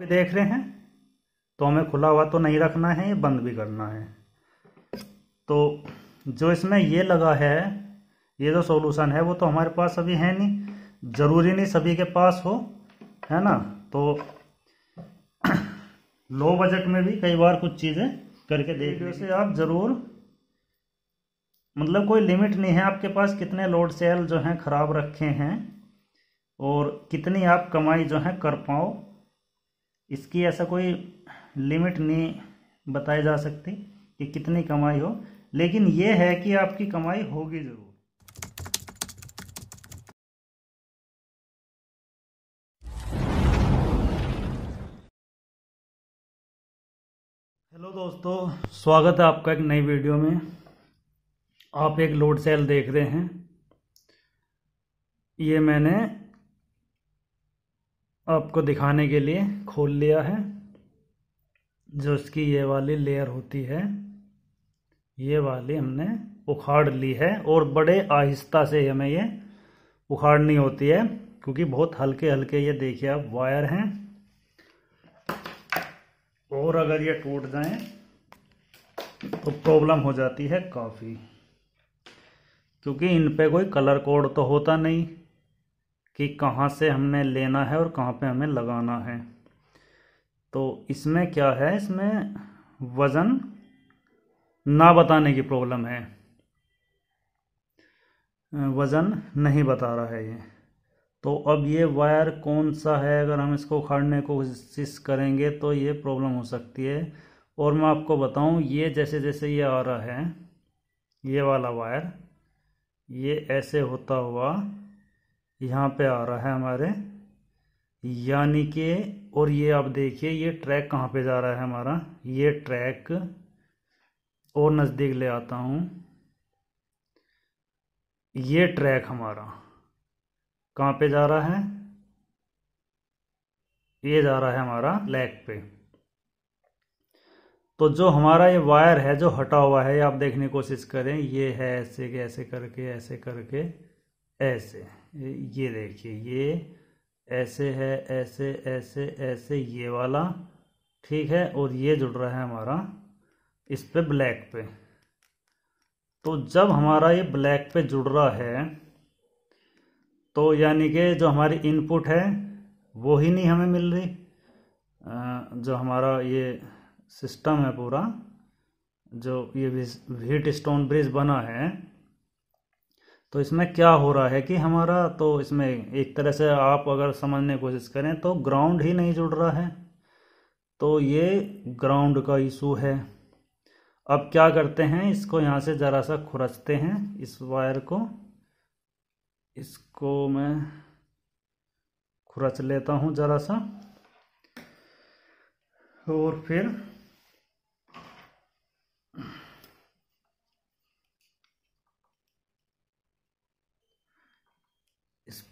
भी देख रहे हैं तो हमें खुला हुआ तो नहीं रखना है ये बंद भी करना है तो जो इसमें ये लगा है ये जो सॉल्यूशन है वो तो हमारे पास अभी है नहीं ज़रूरी नहीं सभी के पास हो है ना तो लो बजट में भी कई बार कुछ चीज़ें करके देख वीडियो से आप ज़रूर मतलब कोई लिमिट नहीं है आपके पास कितने लोड सेल जो हैं ख़राब रखे हैं और कितनी आप कमाई जो है कर पाओ इसकी ऐसा कोई लिमिट नहीं बताई जा सकती कि कितनी कमाई हो लेकिन ये है कि आपकी कमाई होगी ज़रूर हेलो दोस्तों स्वागत है आपका एक नई वीडियो में आप एक लोड सेल देख रहे हैं ये मैंने आपको दिखाने के लिए खोल लिया है जो इसकी ये वाली लेयर होती है ये वाली हमने उखाड़ ली है और बड़े आहिस्ता से हमें ये उखाड़नी होती है क्योंकि बहुत हल्के हल्के ये देखिए आप वायर हैं और अगर ये टूट जाए तो प्रॉब्लम हो जाती है काफ़ी क्योंकि इन पे कोई कलर कोड तो होता नहीं कि कहाँ से हमने लेना है और कहाँ पे हमें लगाना है तो इसमें क्या है इसमें वज़न ना बताने की प्रॉब्लम है वज़न नहीं बता रहा है ये तो अब ये वायर कौन सा है अगर हम इसको उखाड़ने को कोशिश करेंगे तो ये प्रॉब्लम हो सकती है और मैं आपको बताऊं ये जैसे जैसे ये आ रहा है ये वाला वायर ये ऐसे होता हुआ यहाँ पे आ रहा है हमारे यानी कि और ये आप देखिए ये ट्रैक कहाँ पे जा रहा है हमारा ये ट्रैक और नज़दीक ले आता हूँ ये ट्रैक हमारा कहाँ पे जा रहा है ये जा रहा है हमारा लैक पे तो जो हमारा ये वायर है जो हटा हुआ है ये आप देखने की कोशिश करें ये है ऐसे के ऐसे करके ऐसे करके ऐसे ये देखिए ये ऐसे है ऐसे ऐसे ऐसे ये वाला ठीक है और ये जुड़ रहा है हमारा इस पे ब्लैक पे तो जब हमारा ये ब्लैक पे जुड़ रहा है तो यानी कि जो हमारी इनपुट है वो ही नहीं हमें मिल रही जो हमारा ये सिस्टम है पूरा जो ये व्हीट स्टोन ब्रिज बना है तो इसमें क्या हो रहा है कि हमारा तो इसमें एक तरह से आप अगर समझने की कोशिश करें तो ग्राउंड ही नहीं जुड़ रहा है तो ये ग्राउंड का इशू है अब क्या करते हैं इसको यहाँ से ज़रा सा खुरचते हैं इस वायर को इसको मैं खुरच लेता हूँ ज़रा सा और फिर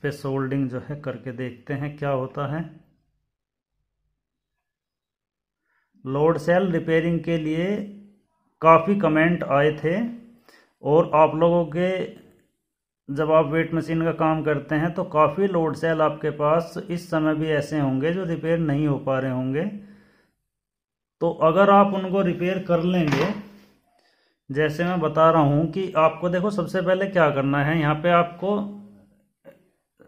पे सोल्डिंग जो है करके देखते हैं क्या होता है लोड सेल रिपेयरिंग के लिए काफ़ी कमेंट आए थे और आप लोगों के जब आप वेट मशीन का काम करते हैं तो काफ़ी लोड सेल आपके पास इस समय भी ऐसे होंगे जो रिपेयर नहीं हो पा रहे होंगे तो अगर आप उनको रिपेयर कर लेंगे जैसे मैं बता रहा हूँ कि आपको देखो सबसे पहले क्या करना है यहाँ पे आपको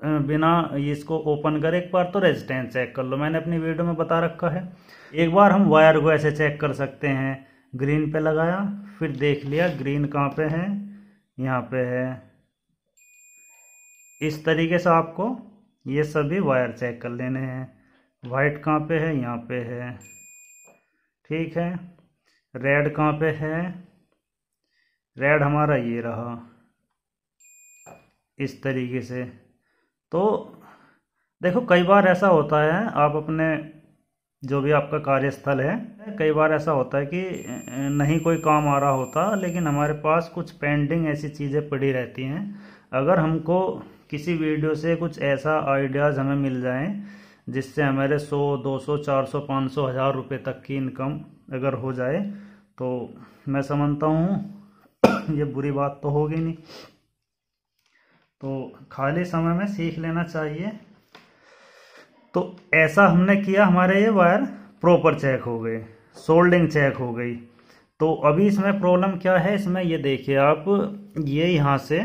बिना इसको ओपन कर एक बार तो रेजिस्टेंस चेक कर लो मैंने अपनी वीडियो में बता रखा है एक बार हम वायर को ऐसे चेक कर सकते हैं ग्रीन पे लगाया फिर देख लिया ग्रीन कहाँ पे है यहाँ पे है इस तरीके से आपको ये सभी वायर चेक कर लेने हैं वाइट कहाँ पे है यहाँ पे है ठीक है रेड कहाँ पे है रेड हमारा ये रहा इस तरीके से तो देखो कई बार ऐसा होता है आप अपने जो भी आपका कार्यस्थल है कई बार ऐसा होता है कि नहीं कोई काम आ रहा होता लेकिन हमारे पास कुछ पेंडिंग ऐसी चीज़ें पड़ी रहती हैं अगर हमको किसी वीडियो से कुछ ऐसा आइडियाज़ हमें मिल जाए जिससे हमारे 100, 200, 400, 500, हज़ार रुपये तक की इनकम अगर हो जाए तो मैं समझता हूँ ये बुरी बात तो होगी नहीं तो खाली समय में सीख लेना चाहिए तो ऐसा हमने किया हमारे ये वायर प्रॉपर चेक हो गए सोल्डिंग चेक हो गई तो अभी इसमें प्रॉब्लम क्या है इसमें ये देखिए आप ये यहाँ से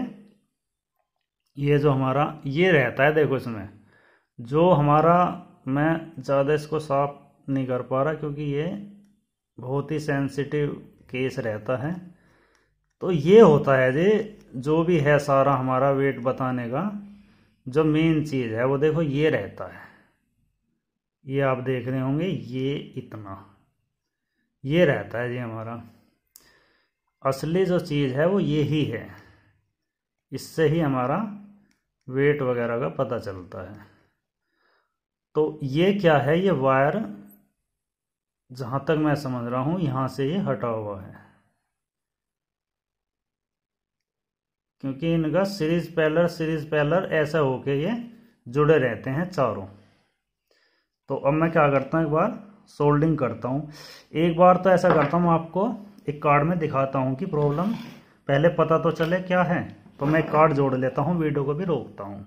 ये जो हमारा ये रहता है देखो इसमें जो हमारा मैं ज़्यादा इसको साफ नहीं कर पा रहा क्योंकि ये बहुत ही सेंसिटिव केस रहता है तो ये होता है जी जो भी है सारा हमारा वेट बताने का जो मेन चीज़ है वो देखो ये रहता है ये आप देख रहे होंगे ये इतना ये रहता है जी हमारा असली जो चीज़ है वो ये ही है इससे ही हमारा वेट वगैरह का पता चलता है तो ये क्या है ये वायर जहाँ तक मैं समझ रहा हूँ यहाँ से ये हटा हुआ है क्योंकि इनका सीरीज पैलर सीरीज पैलर ऐसा होके ये जुड़े रहते हैं चारों तो अब मैं क्या करता हूँ एक बार सोल्डिंग करता हूँ एक बार तो ऐसा करता हूँ आपको एक कार्ड में दिखाता हूँ कि प्रॉब्लम पहले पता तो चले क्या है तो मैं कार्ड जोड़ लेता हूँ वीडियो को भी रोकता हूँ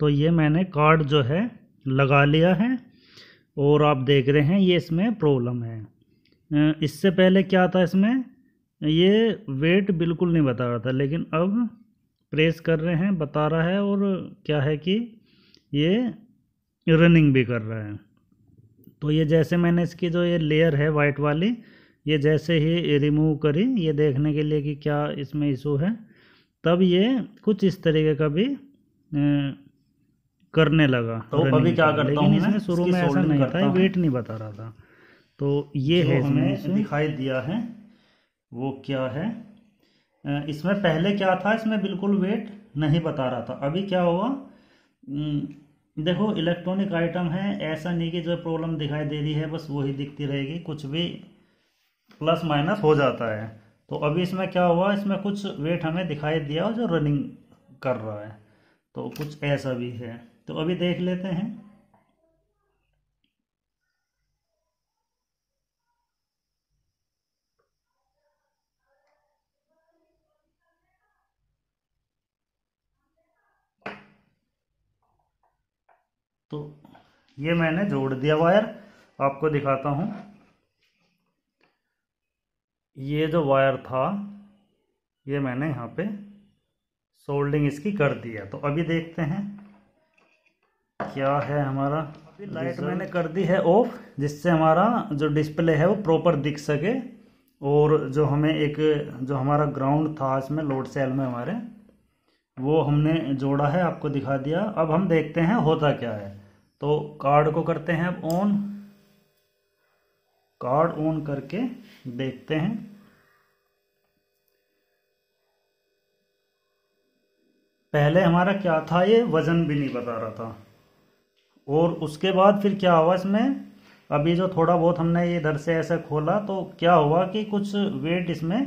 तो ये मैंने कार्ड जो है लगा लिया है और आप देख रहे हैं ये इसमें प्रॉब्लम है इससे पहले क्या था इसमें ये वेट बिल्कुल नहीं बता रहा था लेकिन अब प्रेस कर रहे हैं बता रहा है और क्या है कि ये रनिंग भी कर रहा है तो ये जैसे मैंने इसकी जो ये लेयर है वाइट वाली ये जैसे ही रिमूव करी ये देखने के लिए कि क्या इसमें इशू है तब ये कुछ इस तरीके का भी करने लगा तो अभी क्या करता लेकिन इसमें शुरू में ऐसा नहीं था वेट नहीं बता रहा था तो ये है हमें दिखाई दिया है वो क्या है इसमें पहले क्या था इसमें बिल्कुल वेट नहीं बता रहा था अभी क्या हुआ देखो इलेक्ट्रॉनिक आइटम है ऐसा नहीं कि जो प्रॉब्लम दिखाई दे रही है बस वही दिखती रहेगी कुछ भी प्लस माइनस हो जाता है तो अभी इसमें क्या हुआ इसमें कुछ वेट हमें दिखाई दिया जो रनिंग कर रहा है तो कुछ ऐसा भी है तो अभी देख लेते हैं तो ये मैंने जोड़ दिया वायर आपको दिखाता हूं ये जो वायर था ये मैंने यहां पे सोल्डिंग इसकी कर दिया तो अभी देखते हैं क्या है हमारा अभी लाइट मैंने कर दी है ऑफ जिससे हमारा जो डिस्प्ले है वो प्रॉपर दिख सके और जो हमें एक जो हमारा ग्राउंड था इसमें लोड सेल में हमारे वो हमने जोड़ा है आपको दिखा दिया अब हम देखते हैं होता क्या है तो कार्ड को करते हैं अब ऑन कार्ड ऑन करके देखते हैं पहले हमारा क्या था ये वज़न भी नहीं बता रहा था और उसके बाद फिर क्या हुआ इसमें अभी जो थोड़ा बहुत हमने ये इधर से ऐसा खोला तो क्या हुआ कि कुछ वेट इसमें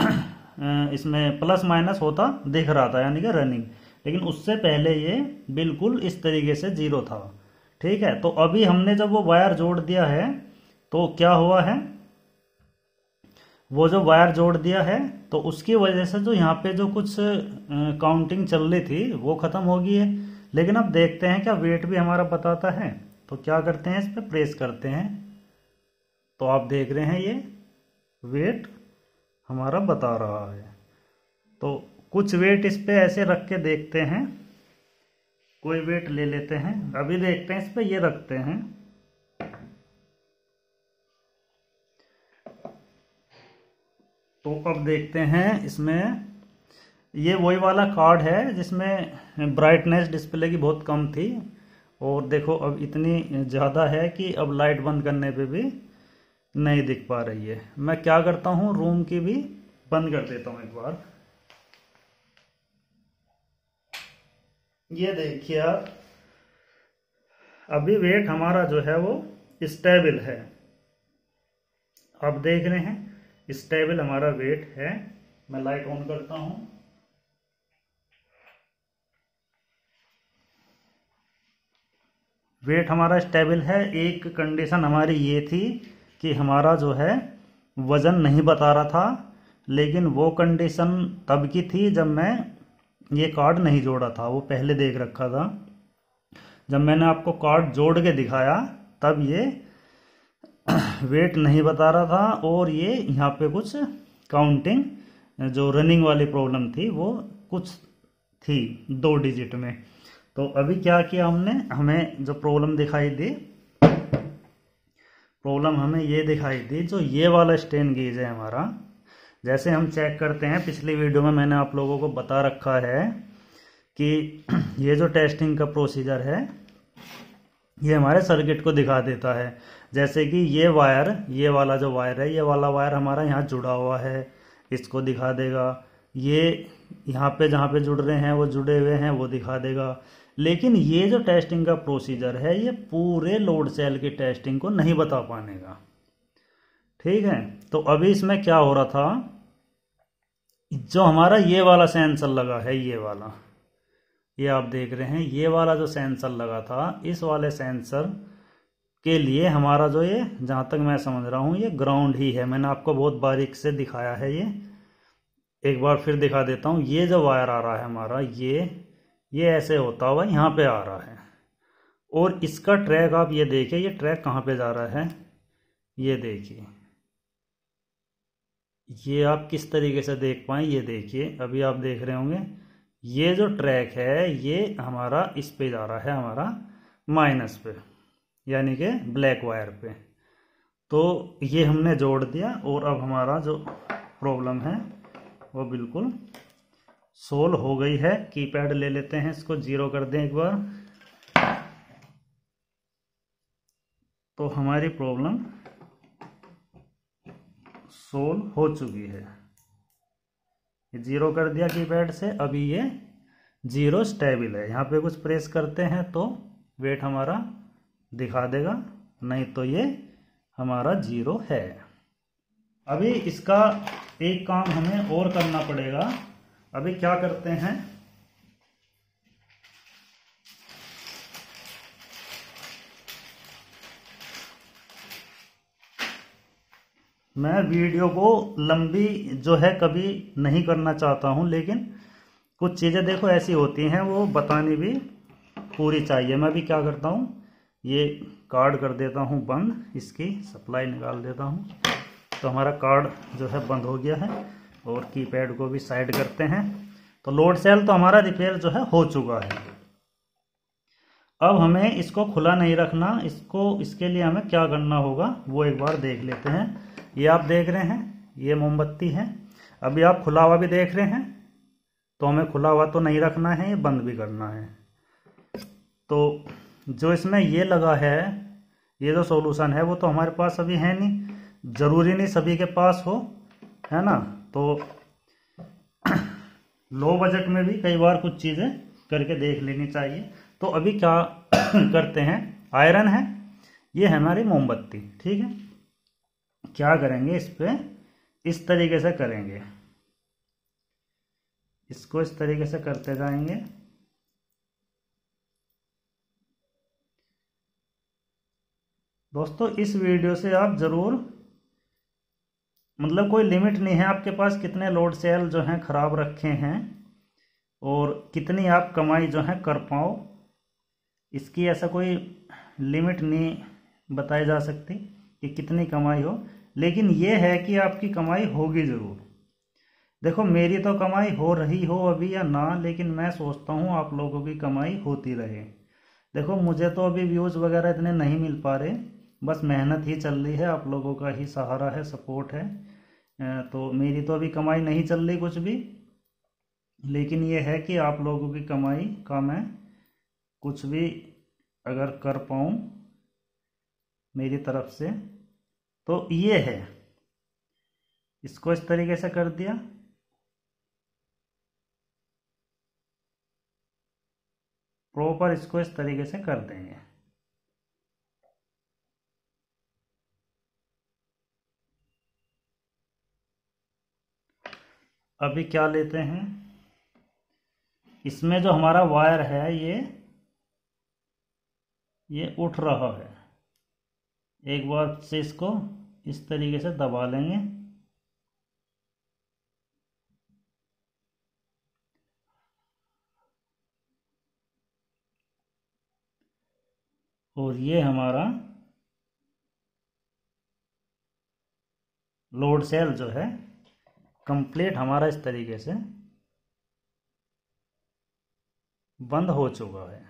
इसमें प्लस माइनस होता दिख रहा था यानी कि रनिंग लेकिन उससे पहले ये बिल्कुल इस तरीके से ज़ीरो था ठीक है तो अभी हमने जब वो वायर जोड़ दिया है तो क्या हुआ है वो जो वायर जोड़ दिया है तो उसकी वजह से जो यहाँ पे जो कुछ काउंटिंग चल रही थी वो ख़त्म होगी है लेकिन अब देखते हैं क्या वेट भी हमारा बताता है तो क्या करते हैं इस पर प्रेस करते हैं तो आप देख रहे हैं ये वेट हमारा बता रहा है तो कुछ वेट इस पर ऐसे रख के देखते हैं कोई वेट ले लेते हैं अभी देखते हैं इस पर ये रखते हैं तो अब देखते हैं इसमें ये वही वाला कार्ड है जिसमें ब्राइटनेस डिस्प्ले की बहुत कम थी और देखो अब इतनी ज़्यादा है कि अब लाइट बंद करने पे भी नहीं दिख पा रही है मैं क्या करता हूँ रूम की भी बंद कर देता हूँ एक बार ये देखिए आप अभी वेट हमारा जो है वो स्टेबल है आप देख रहे हैं स्टेबल हमारा वेट है मैं लाइट ऑन करता हूँ वेट हमारा स्टेबल है एक कंडीशन हमारी ये थी कि हमारा जो है वज़न नहीं बता रहा था लेकिन वो कंडीशन तब की थी जब मैं ये कार्ड नहीं जोड़ा था वो पहले देख रखा था जब मैंने आपको कार्ड जोड़ के दिखाया तब ये वेट नहीं बता रहा था और ये यहाँ पे कुछ काउंटिंग जो रनिंग वाली प्रॉब्लम थी वो कुछ थी दो डिजिट में तो अभी क्या किया हमने हमें जो प्रॉब्लम दिखाई दी प्रॉब्लम हमें ये दिखाई दी जो ये वाला स्टेन गेज है हमारा जैसे हम चेक करते हैं पिछली वीडियो में मैंने आप लोगों को बता रखा है कि ये जो टेस्टिंग का प्रोसीजर है ये हमारे सर्किट को दिखा देता है जैसे कि ये वायर ये वाला जो वायर है ये वाला वायर हमारा यहाँ जुड़ा हुआ है इसको दिखा देगा ये यहाँ पे जहाँ पे जुड़ रहे हैं वो जुड़े हुए हैं वो दिखा देगा लेकिन ये जो टेस्टिंग का प्रोसीजर है ये पूरे लोड सेल की टेस्टिंग को नहीं बता पाने का ठीक है तो अभी इसमें क्या हो रहा था जो हमारा ये वाला सेंसर लगा है ये वाला ये आप देख रहे हैं ये वाला जो सेंसर लगा था इस वाले सेंसर के लिए हमारा जो ये जहाँ तक मैं समझ रहा हूँ ये ग्राउंड ही है मैंने आपको बहुत बारीक से दिखाया है ये एक बार फिर दिखा देता हूँ ये जो वायर आ रहा है हमारा ये ये ऐसे होता हुआ यहाँ पे आ रहा है और इसका ट्रैक आप ये देखिए ये ट्रैक कहाँ पे जा रहा है ये देखिए ये आप किस तरीके से देख पाए ये देखिए अभी आप देख रहे होंगे ये जो ट्रैक है ये हमारा इस पे जा रहा है हमारा माइनस पे यानी कि ब्लैक वायर पे तो ये हमने जोड़ दिया और अब हमारा जो प्रॉब्लम है वो बिल्कुल सोल्व हो गई है कीपैड ले लेते हैं इसको जीरो कर दें एक बार तो हमारी प्रॉब्लम सोल्व हो चुकी है जीरो कर दिया कीपैड से अभी ये जीरो स्टेबल है यहाँ पे कुछ प्रेस करते हैं तो वेट हमारा दिखा देगा नहीं तो ये हमारा जीरो है अभी इसका एक काम हमें और करना पड़ेगा अभी क्या करते हैं मैं वीडियो को लंबी जो है कभी नहीं करना चाहता हूं लेकिन कुछ चीज़ें देखो ऐसी होती हैं वो बतानी भी पूरी चाहिए मैं भी क्या करता हूं ये कार्ड कर देता हूं बंद इसकी सप्लाई निकाल देता हूं तो हमारा कार्ड जो है बंद हो गया है और कीपैड को भी साइड करते हैं तो लोड सेल तो हमारा रिपेयर जो है हो चुका है अब हमें इसको खुला नहीं रखना इसको इसके लिए हमें क्या करना होगा वो एक बार देख लेते हैं ये आप देख रहे हैं ये मोमबत्ती है अभी आप खुला हुआ भी देख रहे हैं तो हमें खुला हुआ तो नहीं रखना है ये बंद भी करना है तो जो इसमें ये लगा है ये जो सॉल्यूशन है वो तो हमारे पास अभी है नहीं ज़रूरी नहीं सभी के पास हो है ना तो लो बजट में भी कई बार कुछ चीज़ें करके देख लेनी चाहिए तो अभी क्या करते हैं आयरन है ये है हमारी मोमबत्ती ठीक है क्या करेंगे इस पर इस तरीके से करेंगे इसको इस तरीके से करते जाएंगे दोस्तों इस वीडियो से आप ज़रूर मतलब कोई लिमिट नहीं है आपके पास कितने लोड सेल जो हैं ख़राब रखे हैं और कितनी आप कमाई जो है कर पाओ इसकी ऐसा कोई लिमिट नहीं बताई जा सकती कि कितनी कमाई हो लेकिन ये है कि आपकी कमाई होगी ज़रूर देखो मेरी तो कमाई हो रही हो अभी या ना लेकिन मैं सोचता हूँ आप लोगों की कमाई होती रहे देखो मुझे तो अभी व्यूज़ वगैरह इतने नहीं मिल पा रहे बस मेहनत ही चल रही है आप लोगों का ही सहारा है सपोर्ट है तो मेरी तो अभी कमाई नहीं चल रही कुछ भी लेकिन ये है कि आप लोगों की कमाई का मैं कुछ भी अगर कर पाऊँ मेरी तरफ से तो ये है इसको इस तरीके से कर दिया प्रॉपर इसको इस तरीके से कर देंगे अभी क्या लेते हैं इसमें जो हमारा वायर है ये ये उठ रहा है एक बार से इसको इस तरीके से दबा लेंगे और ये हमारा लोड सेल जो है कंप्लीट हमारा इस तरीके से बंद हो चुका है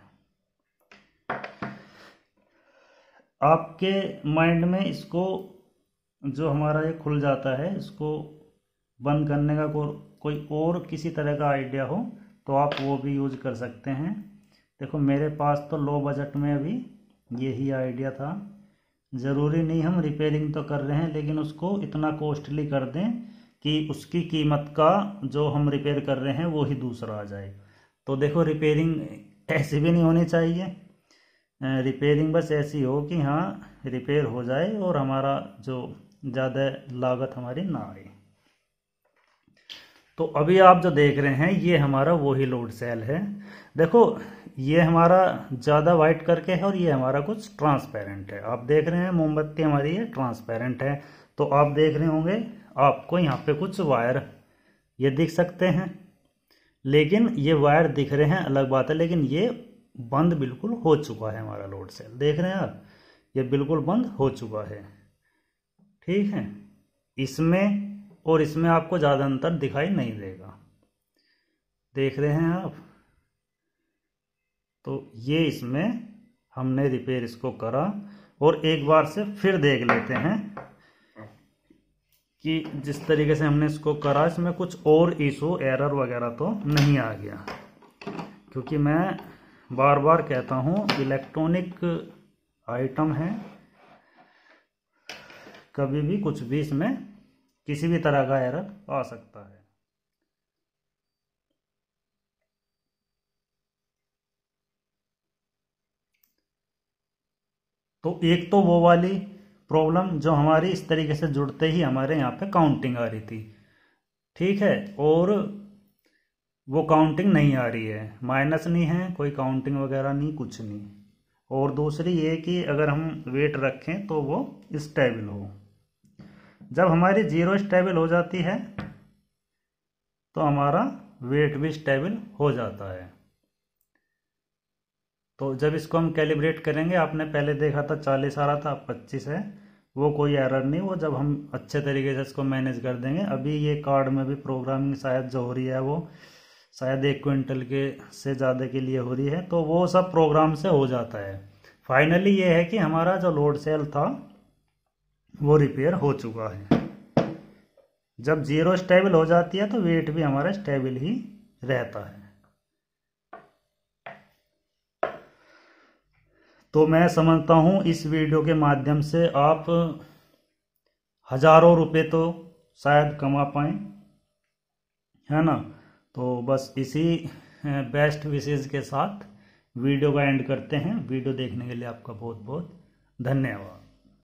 आपके माइंड में इसको जो हमारा ये खुल जाता है इसको बंद करने का को, कोई और किसी तरह का आइडिया हो तो आप वो भी यूज कर सकते हैं देखो मेरे पास तो लो बजट में अभी यही आइडिया था ज़रूरी नहीं हम रिपेयरिंग तो कर रहे हैं लेकिन उसको इतना कॉस्टली कर दें कि उसकी कीमत का जो हम रिपेयर कर रहे हैं वो ही दूसरा आ जाए तो देखो रिपेयरिंग ऐसी भी नहीं होनी चाहिए रिपेयरिंग बस ऐसी हो कि हाँ रिपेयर हो जाए और हमारा जो ज़्यादा लागत हमारी ना आए तो अभी आप जो देख रहे हैं ये हमारा वही लोड सेल है देखो ये हमारा ज़्यादा वाइट करके है और ये हमारा कुछ ट्रांसपेरेंट है आप देख रहे हैं मोमबत्ती हमारी ये ट्रांसपेरेंट है तो आप देख रहे होंगे आपको यहाँ पे कुछ वायर ये दिख सकते हैं लेकिन ये वायर दिख रहे हैं अलग बात है लेकिन ये बंद बिल्कुल हो चुका है हमारा लोड सेल देख रहे हैं आप ये बिल्कुल बंद हो चुका है ठीक है इसमें और इसमें आपको ज़्यादा अंतर दिखाई नहीं देगा देख रहे हैं आप तो ये इसमें हमने रिपेयर इसको करा और एक बार से फिर देख लेते हैं कि जिस तरीके से हमने इसको करा इसमें कुछ और इशू एरर वगैरह तो नहीं आ गया क्योंकि मैं बार बार कहता हूँ इलेक्ट्रॉनिक आइटम है कभी भी कुछ भी इसमें किसी भी तरह का एरर आ सकता है तो एक तो वो वाली प्रॉब्लम जो हमारी इस तरीके से जुड़ते ही हमारे यहाँ पे काउंटिंग आ रही थी ठीक है और वो काउंटिंग नहीं आ रही है माइनस नहीं है कोई काउंटिंग वगैरह नहीं कुछ नहीं और दूसरी ये कि अगर हम वेट रखें तो वो स्टेबल हो जब हमारी जीरो स्टेबल हो जाती है तो हमारा वेट भी स्टेबल हो जाता है तो जब इसको हम कैलिब्रेट करेंगे आपने पहले देखा था चालीस आ रहा था पच्चीस है वो कोई एरर नहीं वो जब हम अच्छे तरीके से इसको मैनेज कर देंगे अभी ये कार्ड में भी प्रोग्रामिंग शायद जो हो रही है वो शायद एक क्विंटल के से ज़्यादा के लिए हो रही है तो वो सब प्रोग्राम से हो जाता है फाइनली ये है कि हमारा जो लोड सेल था वो रिपेयर हो चुका है जब जीरो स्टेबल हो जाती है तो वेट भी हमारा स्टेबल ही रहता है तो मैं समझता हूँ इस वीडियो के माध्यम से आप हजारों रुपए तो शायद कमा पाए है ना तो बस इसी बेस्ट विशेष के साथ वीडियो का एंड करते हैं वीडियो देखने के लिए आपका बहुत बहुत धन्यवाद